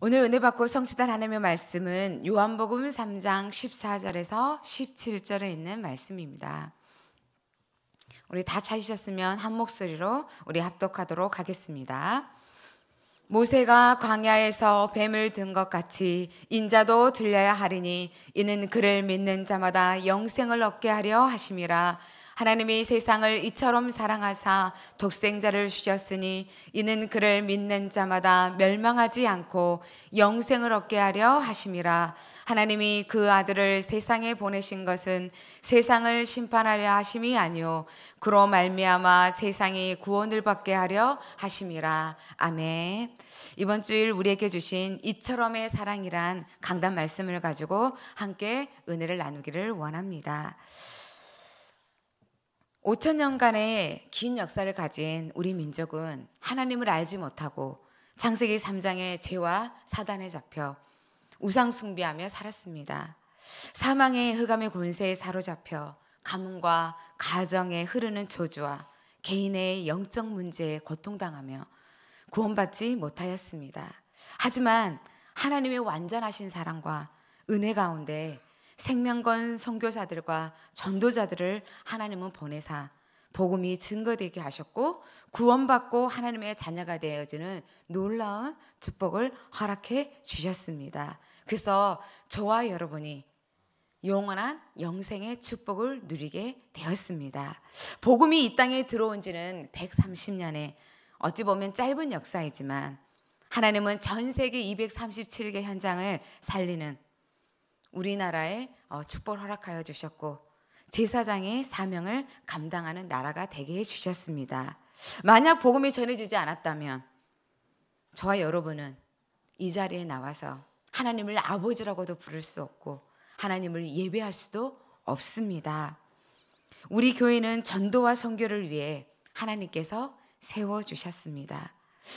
오늘 은혜 받고 성취단 하나님의 말씀은 요한복음 3장 14절에서 17절에 있는 말씀입니다. 우리 다 찾으셨으면 한 목소리로 우리 합독하도록 하겠습니다. 모세가 광야에서 뱀을 든 것 같이 인자도 들려야 하리니 이는 그를 믿는 자마다 영생을 얻게 하려 하심이라 하나님이 세상을 이처럼 사랑하사 독생자를 주셨으니 이는 그를 믿는 자마다 멸망하지 않고 영생을 얻게 하려 하심이라 하나님이 그 아들을 세상에 보내신 것은 세상을 심판하려 하심이 아니요 그로 말미암아 세상이 구원을 받게 하려 하심이라 아멘. 이번 주일 우리에게 주신 이처럼의 사랑이란 강단 말씀을 가지고 함께 은혜를 나누기를 원합니다. 5천 년간의 긴 역사를 가진 우리 민족은 하나님을 알지 못하고 창세기 3장의 죄와 사단에 잡혀 우상 숭배하며 살았습니다. 사망의 흑암의 권세에 사로잡혀 가문과 가정에 흐르는 저주와 개인의 영적 문제에 고통당하며 구원받지 못하였습니다. 하지만 하나님의 완전하신 사랑과 은혜 가운데 생명건 선교사들과 전도자들을 하나님은 보내사 복음이 증거되게 하셨고 구원받고 하나님의 자녀가 되어지는 놀라운 축복을 허락해 주셨습니다. 그래서 저와 여러분이 영원한 영생의 축복을 누리게 되었습니다. 복음이 이 땅에 들어온 지는 130년에 어찌 보면 짧은 역사이지만 하나님은 전 세계 237개 현장을 살리는 우리나라에 어, 축복 허락하여 주셨고 제사장의 사명을 감당하는 나라가 되게 해 주셨습니다. 만약 복음이 전해지지 않았다면 저와 여러분은 이 자리에 나와서 하나님을 아버지라고도 부를 수 없고 하나님을 예배할 수도 없습니다. 우리 교회는 전도와 선교를 위해 하나님께서 세워 주셨습니다.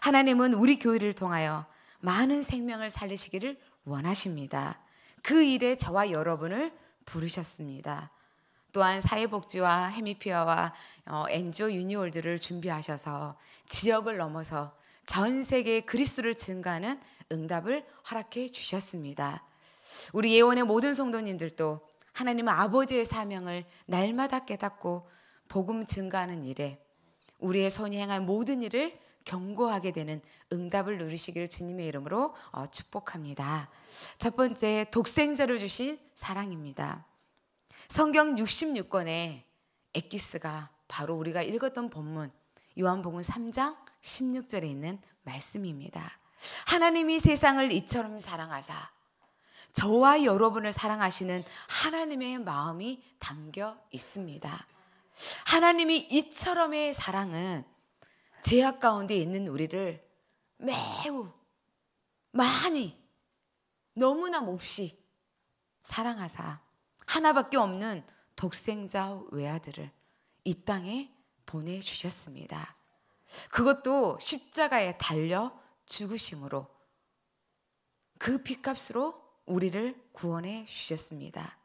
하나님은 우리 교회를 통하여 많은 생명을 살리시기를 원하십니다. 그 일에 저와 여러분을 부르셨습니다. 또한 사회복지와 해미피아와 어, 엔조 유니월드를 준비하셔서 지역을 넘어서 전세계 그리스도를 증가하는 응답을 허락해 주셨습니다. 우리 예원의 모든 성도님들도 하나님 아버지의 사명을 날마다 깨닫고 복음 증가하는 일에 우리의 손이 행한 모든 일을 경고하게 되는 응답을 누리시기를 주님의 이름으로 어, 축복합니다. 첫 번째 독생자를 주신 사랑입니다. 성경 66권에 엑기스가 바로 우리가 읽었던 본문 요한복음 3장 16절에 있는 말씀입니다. 하나님이 세상을 이처럼 사랑하사 저와 여러분을 사랑하시는 하나님의 마음이 담겨 있습니다. 하나님이 이처럼의 사랑은 제약 가운데 있는 우리를 매우 많이 너무나 몹시 사랑하사 하나밖에 없는 독생자 외아들을 이 땅에 보내주셨습니다. 그것도 십자가에 달려 죽으심으로 그 핏값으로 우리를 구원해 주셨습니다.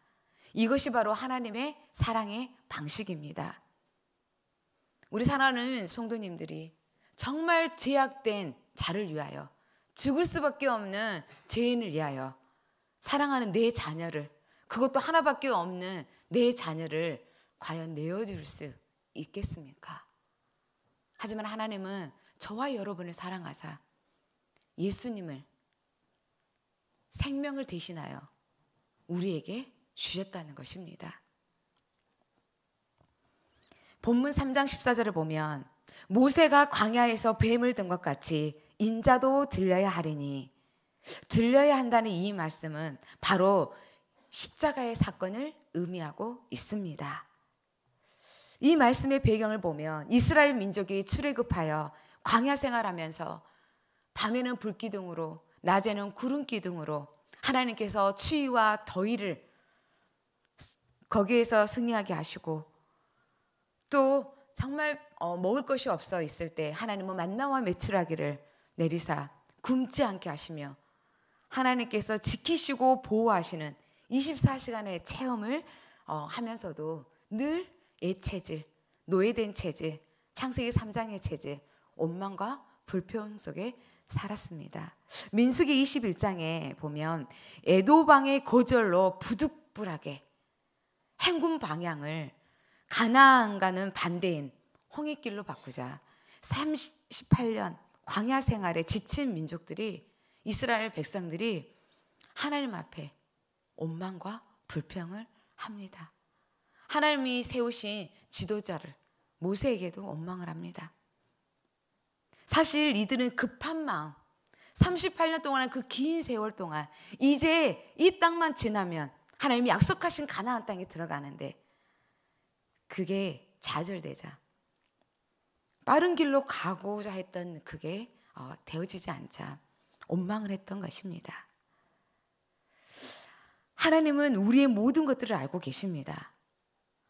이것이 바로 하나님의 사랑의 방식입니다. 우리 사랑하는 성도님들이 정말 제약된 자를 위하여 죽을 수밖에 없는 죄인을 위하여 사랑하는 내 자녀를 그것도 하나밖에 없는 내 자녀를 과연 내어줄 수 있겠습니까? 하지만 하나님은 저와 여러분을 사랑하사 예수님을 생명을 대신하여 우리에게 주셨다는 것입니다. 본문 3장 14절을 보면 모세가 광야에서 뱀을 든 것 같이 인자도 들려야 하리니 들려야 한다는 이 말씀은 바로 십자가의 사건을 의미하고 있습니다. 이 말씀의 배경을 보면 이스라엘 민족이 출애굽하여 광야 생활하면서 밤에는 불기둥으로 낮에는 구름기둥으로 하나님께서 추위와 더위를 거기에서 승리하게 하시고 또 정말 어, 먹을 것이 없어 있을 때 하나님은 뭐 만나와 매출하기를 내리사 굶지 않게 하시며 하나님께서 지키시고 보호하시는 24시간의 체험을 어, 하면서도 늘 애체질, 노예된 체질, 창세기 3장의 체질, 원망과 불평 속에 살았습니다. 민숙이 21장에 보면 애도방의 고절로 부득불하게 행군 방향을 가나안과는 반대인 홍익길로 바꾸자. 38년 광야 생활에 지친 민족들이 이스라엘 백성들이 하나님 앞에 원망과 불평을 합니다. 하나님이 세우신 지도자를 모세에게도 원망을 합니다. 사실 이들은 급한 마음, 38년 동안그 긴 세월 동안 이제 이 땅만 지나면 하나님이 약속하신 가나안 땅에 들어가는데 그게 좌절되자 빠른 길로 가고자 했던 그게 어, 되어지지 않자 원망을 했던 것입니다. 하나님은 우리의 모든 것들을 알고 계십니다.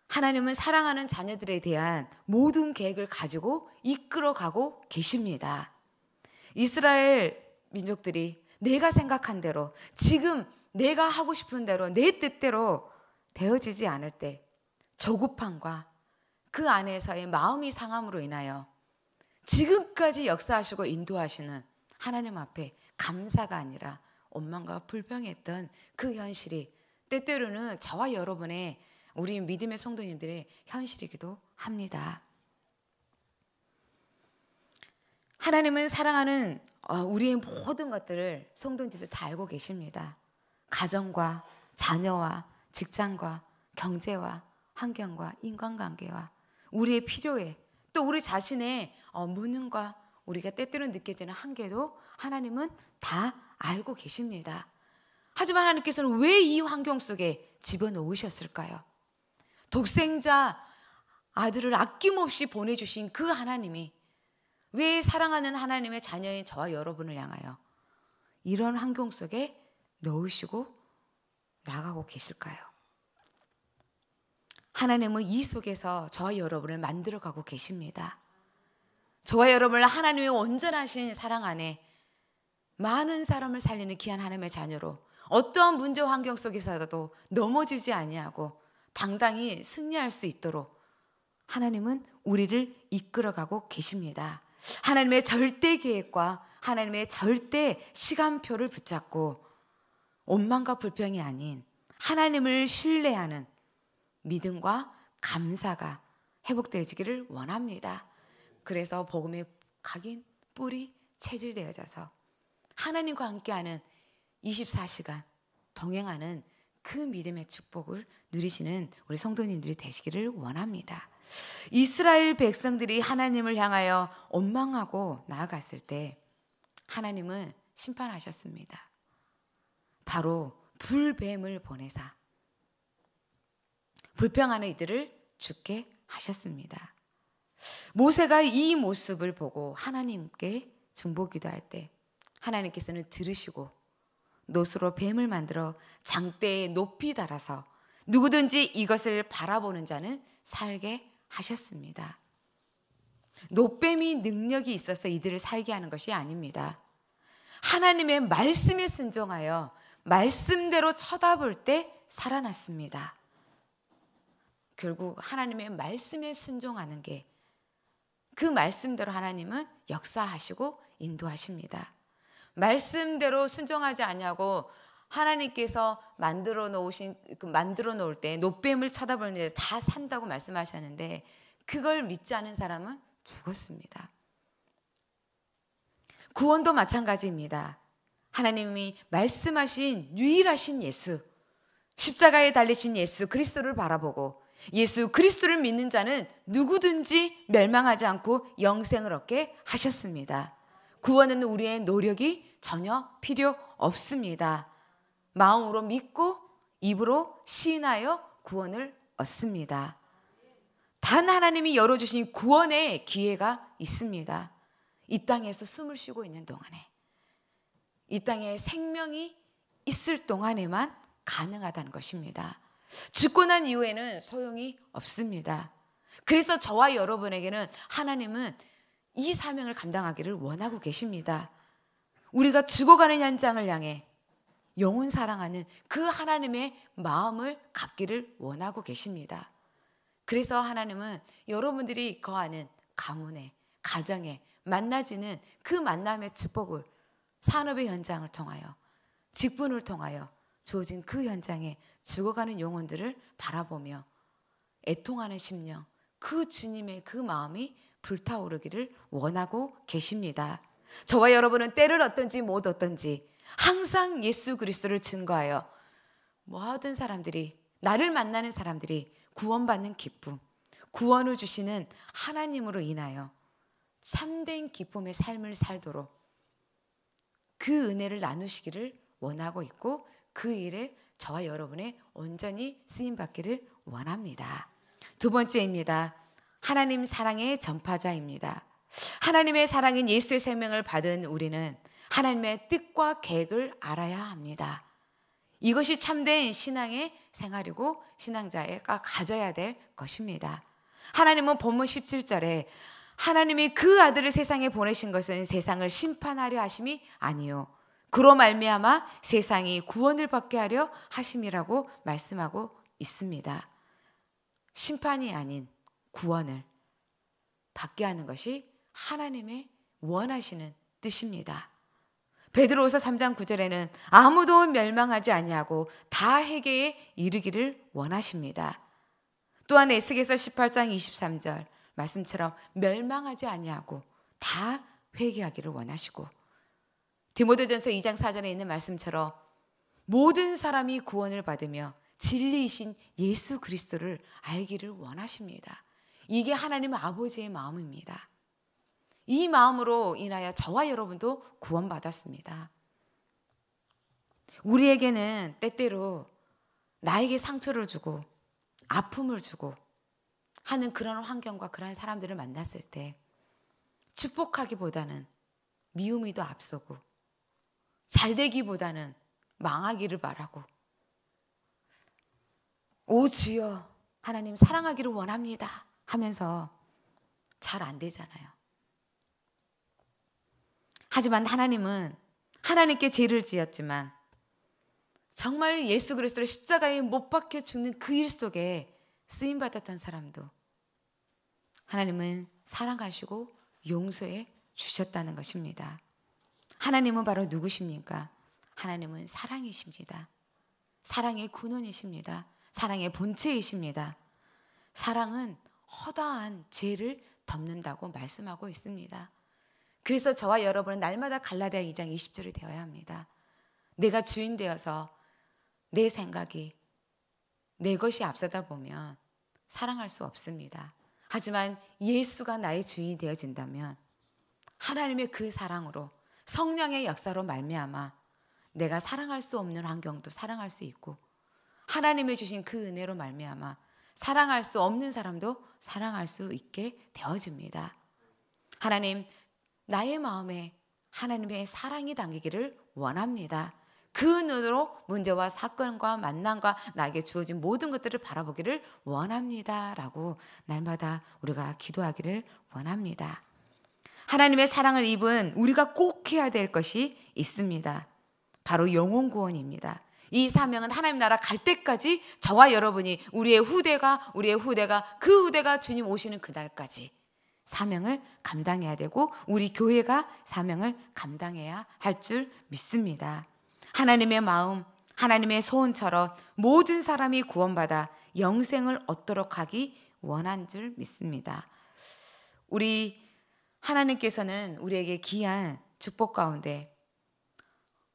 하나님은 사랑하는 자녀들에 대한 모든 계획을 가지고 이끌어가고 계십니다. 이스라엘 민족들이 내가 생각한 대로 지금 내가 하고 싶은 대로 내 뜻대로 되어지지 않을 때 조급함과 그 안에서의 마음이 상함으로 인하여 지금까지 역사하시고 인도하시는 하나님 앞에 감사가 아니라 원망과 불평했던 그 현실이 때때로는 저와 여러분의 우리 믿음의 성도님들의 현실이기도 합니다. 하나님은 사랑하는 어, 우리의 모든 것들을 성도님들 다 알고 계십니다. 가정과 자녀와 직장과 경제와 환경과 인간관계와 우리의 필요에 또 우리 자신의 어, 무능과 우리가 때때로 느껴지는 한계도 하나님은 다 알고 계십니다. 하지만 하나님께서는 왜 이 환경 속에 집어넣으셨을까요? 독생자 아들을 아낌없이 보내주신 그 하나님이 왜 사랑하는 하나님의 자녀인 저와 여러분을 향하여 이런 환경 속에 넣으시고 나가고 계실까요? 하나님은 이 속에서 저와 여러분을 만들어 가고 계십니다. 저와 여러분을 하나님의 온전하신 사랑 안에 많은 사람을 살리는 귀한 하나님의 자녀로 어떠한 문제 환경 속에서도 넘어지지 아니하고 당당히 승리할 수 있도록 하나님은 우리를 이끌어가고 계십니다. 하나님의 절대 계획과 하나님의 절대 시간표를 붙잡고 원망과 불평이 아닌 하나님을 신뢰하는 믿음과 감사가 회복되지기를 원합니다. 그래서 복음의 각인, 뿌리, 체질되어져서 하나님과 함께하는 24시간 동행하는 그 믿음의 축복을 누리시는 우리 성도님들이 되시기를 원합니다. 이스라엘 백성들이 하나님을 향하여 원망하고 나아갔을 때 하나님은 심판하셨습니다. 바로 불뱀을 보내사 불평하는 이들을 죽게 하셨습니다. 모세가 이 모습을 보고 하나님께 중보 기도할 때 하나님께서는 들으시고 노수로 뱀을 만들어 장대에 높이 달아서 누구든지 이것을 바라보는 자는 살게 하셨습니다. 노뱀이 능력이 있어서 이들을 살게 하는 것이 아닙니다. 하나님의 말씀에 순종하여 말씀대로 쳐다볼 때 살아났습니다. 결국 하나님의 말씀에 순종하는 게 그 말씀대로 하나님은 역사하시고 인도하십니다. 말씀대로 순종하지 않냐고 하나님께서 만들어 놓으신 그 만들어 놓을 때 노뱀을 쳐다보는데 다 산다고 말씀하셨는데 그걸 믿지 않은 사람은 죽었습니다. 구원도 마찬가지입니다. 하나님이 말씀하신 유일하신 예수, 십자가에 달리신 예수 그리스도를 바라보고 예수 그리스도를 믿는 자는 누구든지 멸망하지 않고 영생을 얻게 하셨습니다. 구원은 우리의 노력이 전혀 필요 없습니다. 마음으로 믿고 입으로 시인하여 구원을 얻습니다. 단 하나님이 열어주신 구원의 기회가 있습니다. 이 땅에서 숨을 쉬고 있는 동안에 이 땅에 생명이 있을 동안에만 가능하다는 것입니다. 죽고 난 이후에는 소용이 없습니다. 그래서 저와 여러분에게는 하나님은 이 사명을 감당하기를 원하고 계십니다. 우리가 죽어가는 현장을 향해 영혼 사랑하는 그 하나님의 마음을 갖기를 원하고 계십니다. 그래서 하나님은 여러분들이 거하는 가문에, 가정에 만나지는 그 만남의 축복을 산업의 현장을 통하여, 직분을 통하여 주어진 그 현장에 죽어가는 영혼들을 바라보며 애통하는 심령, 그 주님의 그 마음이 불타오르기를 원하고 계십니다. 저와 여러분은 때를 어떤지 못 어떤지 항상 예수 그리스도를 증거하여 모든 사람들이 나를 만나는 사람들이 구원받는 기쁨, 구원을 주시는 하나님으로 인하여 참된 기쁨의 삶을 살도록 그 은혜를 나누시기를 원하고 있고 그 일에 저와 여러분의 온전히 쓰임 받기를 원합니다. 두 번째입니다. 하나님 사랑의 전파자입니다. 하나님의 사랑인 예수의 생명을 받은 우리는 하나님의 뜻과 계획을 알아야 합니다. 이것이 참된 신앙의 생활이고 신앙자가 가져야 될 것입니다. 하나님은 본문 17절에 하나님이 그 아들을 세상에 보내신 것은 세상을 심판하려 하심이 아니요 그로 말미암아 세상이 구원을 받게 하려 하심이라고 말씀하고 있습니다. 심판이 아닌 구원을 받게 하는 것이 하나님의 원하시는 뜻입니다. 베드로후서 3장 9절에는 아무도 멸망하지 아니하고 다 회개에 이르기를 원하십니다. 또한 에스겔서 18장 23절 말씀처럼 멸망하지 아니하고 다 회개하기를 원하시고 디모데전서 2장 4절에 있는 말씀처럼 모든 사람이 구원을 받으며 진리이신 예수 그리스도를 알기를 원하십니다. 이게 하나님 아버지의 마음입니다. 이 마음으로 인하여 저와 여러분도 구원받았습니다. 우리에게는 때때로 나에게 상처를 주고 아픔을 주고 하는 그런 환경과 그러 사람들을 만났을 때 축복하기보다는 미움이 더 앞서고 잘 되기보다는 망하기를 바라고 오 주여 하나님 사랑하기를 원합니다 하면서 잘 안 되잖아요. 하지만 하나님은 하나님께 죄를 지었지만 정말 예수 그리스도를 십자가에 못 박혀 죽는 그 일 속에 쓰임 받았던 사람도 하나님은 사랑하시고 용서해 주셨다는 것입니다. 하나님은 바로 누구십니까? 하나님은 사랑이십니다. 사랑의 근원이십니다. 사랑의 본체이십니다. 사랑은 허다한 죄를 덮는다고 말씀하고 있습니다. 그래서 저와 여러분은 날마다 갈라디아 2장 20절이 되어야 합니다. 내가 주인 되어서 내 생각이 내 것이 앞서다 보면 사랑할 수 없습니다. 하지만 예수가 나의 주인이 되어진다면 하나님의 그 사랑으로 성령의 역사로 말미암아 내가 사랑할 수 없는 환경도 사랑할 수 있고 하나님의 주신 그 은혜로 말미암아 사랑할 수 없는 사람도 사랑할 수 있게 되어집니다. 하나님 나의 마음에 하나님의 사랑이 담기기를 원합니다. 그 눈으로 문제와 사건과 만남과 나에게 주어진 모든 것들을 바라보기를 원합니다. 라고 날마다 우리가 기도하기를 원합니다. 하나님의 사랑을 입은 우리가 꼭 해야 될 것이 있습니다. 바로 영혼 구원입니다. 이 사명은 하나님 나라 갈 때까지 저와 여러분이 우리의 후대가 우리의 후대가 그 후대가 주님 오시는 그날까지 사명을 감당해야 되고 우리 교회가 사명을 감당해야 할 줄 믿습니다. 하나님의 마음, 하나님의 소원처럼 모든 사람이 구원받아 영생을 얻도록 하기 원한 줄 믿습니다. 우리 하나님께서는 우리에게 귀한 축복 가운데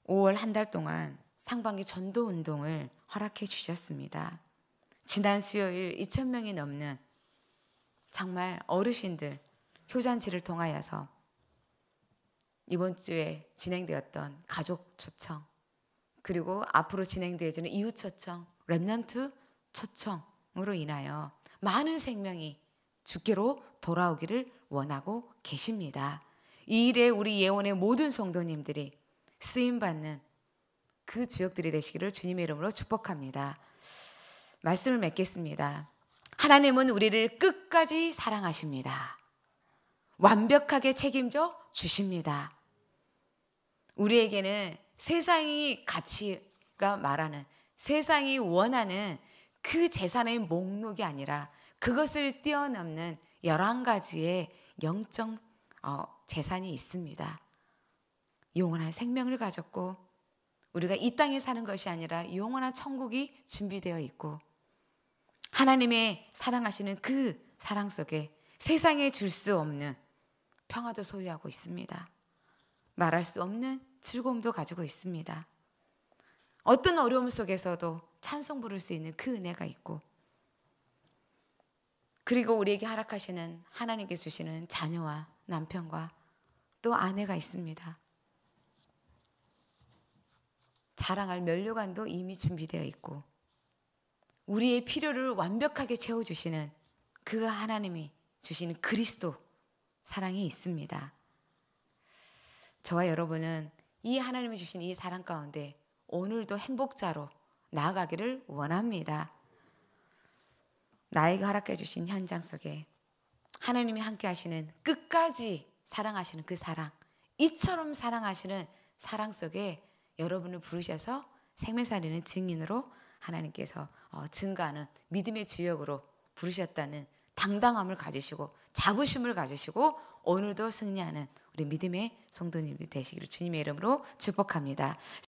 5월 한 달 동안 상반기 전도 운동을 허락해 주셨습니다. 지난 수요일 2천 명이 넘는 정말 어르신들 효잔치를 통하여서 이번 주에 진행되었던 가족 초청 그리고 앞으로 진행되어지는 이웃 초청 랩넌트 초청으로 인하여 많은 생명이 주께로 돌아오기를 원하고 계십니다. 이 일에 우리 예원의 모든 성도님들이 쓰임 받는 그 주역들이 되시기를 주님의 이름으로 축복합니다. 말씀을 맺겠습니다. 하나님은 우리를 끝까지 사랑하십니다. 완벽하게 책임져 주십니다. 우리에게는 세상이 가치가 말하는 세상이 원하는 그 재산의 목록이 아니라 그것을 뛰어넘는 11가지의 영적 어, 재산이 있습니다. 영원한 생명을 가졌고 우리가 이 땅에 사는 것이 아니라 영원한 천국이 준비되어 있고 하나님의 사랑하시는 그 사랑 속에 세상에 줄 수 없는 평화도 소유하고 있습니다. 말할 수 없는 즐거움도 가지고 있습니다. 어떤 어려움 속에서도 찬송 부를 수 있는 그 은혜가 있고 그리고 우리에게 허락하시는 하나님께 주시는 자녀와 남편과 또 아내가 있습니다. 자랑할 면류관도 이미 준비되어 있고 우리의 필요를 완벽하게 채워주시는 그 하나님이 주시 그리스도 사랑이 있습니다. 저와 여러분은 이 하나님이 주신 이 사랑 가운데 오늘도 행복자로 나아가기를 원합니다. 나에게 허락해 주신 현장 속에 하나님이 함께 하시는 끝까지 사랑하시는 그 사랑 이처럼 사랑하시는 사랑 속에 여러분을 부르셔서 생명살리는 증인으로 하나님께서 어, 증가하는 믿음의 주역으로 부르셨다는 당당함을 가지시고 자부심을 가지시고 오늘도 승리하는 우리 믿음의 성도님이 되시기를 주님의 이름으로 축복합니다.